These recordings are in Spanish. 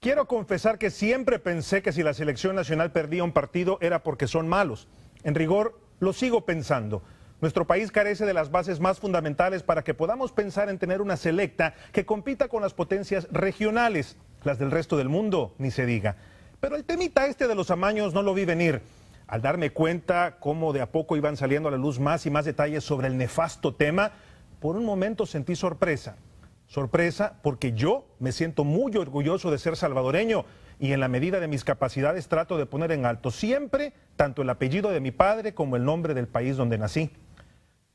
Quiero confesar que siempre pensé que si la selección nacional perdía un partido era porque son malos. En rigor, lo sigo pensando. Nuestro país carece de las bases más fundamentales para que podamos pensar en tener una selecta que compita con las potencias regionales, las del resto del mundo, ni se diga. Pero el temita este de los amaños no lo vi venir. Al darme cuenta cómo de a poco iban saliendo a la luz más y más detalles sobre el nefasto tema, por un momento sentí sorpresa sorpresa porque yo me siento muy orgulloso de ser salvadoreño y en la medida de mis capacidades trato de poner en alto siempre tanto el apellido de mi padre como el nombre del país donde nací.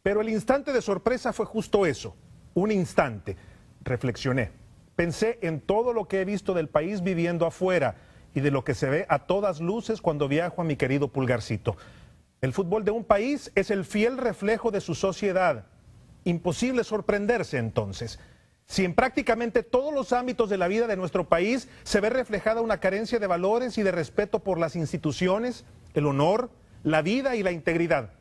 Pero el instante de sorpresa fue justo eso, un instante. Reflexioné, pensé en todo lo que he visto del país viviendo afuera y de lo que se ve a todas luces cuando viajo a mi querido pulgarcito. El fútbol de un país es el fiel reflejo de su sociedad. Imposible sorprenderse entonces. Si en prácticamente todos los ámbitos de la vida de nuestro país se ve reflejada una carencia de valores y de respeto por las instituciones, el honor, la vida y la integridad.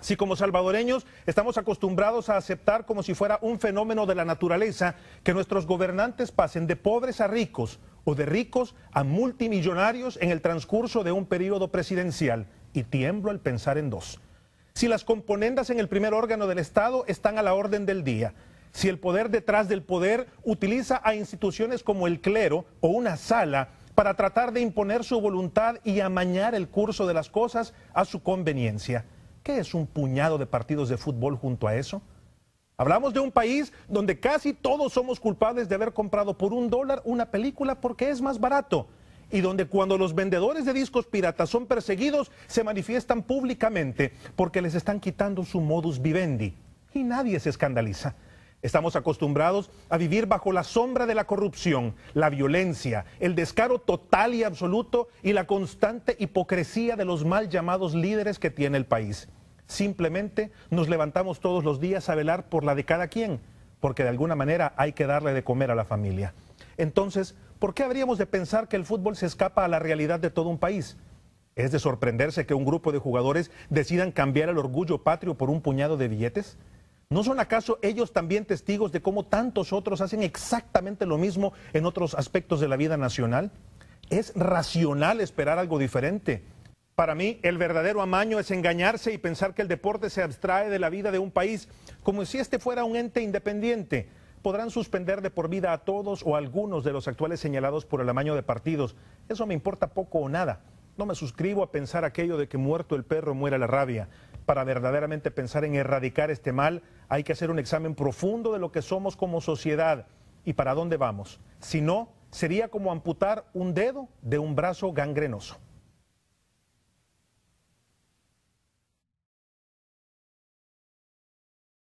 Si como salvadoreños estamos acostumbrados a aceptar como si fuera un fenómeno de la naturaleza que nuestros gobernantes pasen de pobres a ricos o de ricos a multimillonarios en el transcurso de un periodo presidencial, y tiemblo al pensar en dos. Si las componendas en el primer órgano del Estado están a la orden del día, si el poder detrás del poder utiliza a instituciones como el clero o una sala para tratar de imponer su voluntad y amañar el curso de las cosas a su conveniencia. ¿Qué es un puñado de partidos de fútbol junto a eso? Hablamos de un país donde casi todos somos culpables de haber comprado por un dólar una película porque es más barato y donde cuando los vendedores de discos piratas son perseguidos se manifiestan públicamente porque les están quitando su modus vivendi y nadie se escandaliza. Estamos acostumbrados a vivir bajo la sombra de la corrupción, la violencia, el descaro total y absoluto y la constante hipocresía de los mal llamados líderes que tiene el país. Simplemente nos levantamos todos los días a velar por la de cada quien, porque de alguna manera hay que darle de comer a la familia. Entonces, ¿por qué habríamos de pensar que el fútbol se escapa a la realidad de todo un país? ¿Es de sorprenderse que un grupo de jugadores decidan cambiar el orgullo patrio por un puñado de billetes? ¿No son acaso ellos también testigos de cómo tantos otros hacen exactamente lo mismo en otros aspectos de la vida nacional? Es racional esperar algo diferente. Para mí, el verdadero amaño es engañarse y pensar que el deporte se abstrae de la vida de un país como si este fuera un ente independiente. Podrán suspender de por vida a todos o algunos de los actuales señalados por el amaño de partidos. Eso me importa poco o nada. No me suscribo a pensar aquello de que muerto el perro muera la rabia para verdaderamente pensar en erradicar este mal, hay que hacer un examen profundo de lo que somos como sociedad y para dónde vamos. Si no, sería como amputar un dedo de un brazo gangrenoso.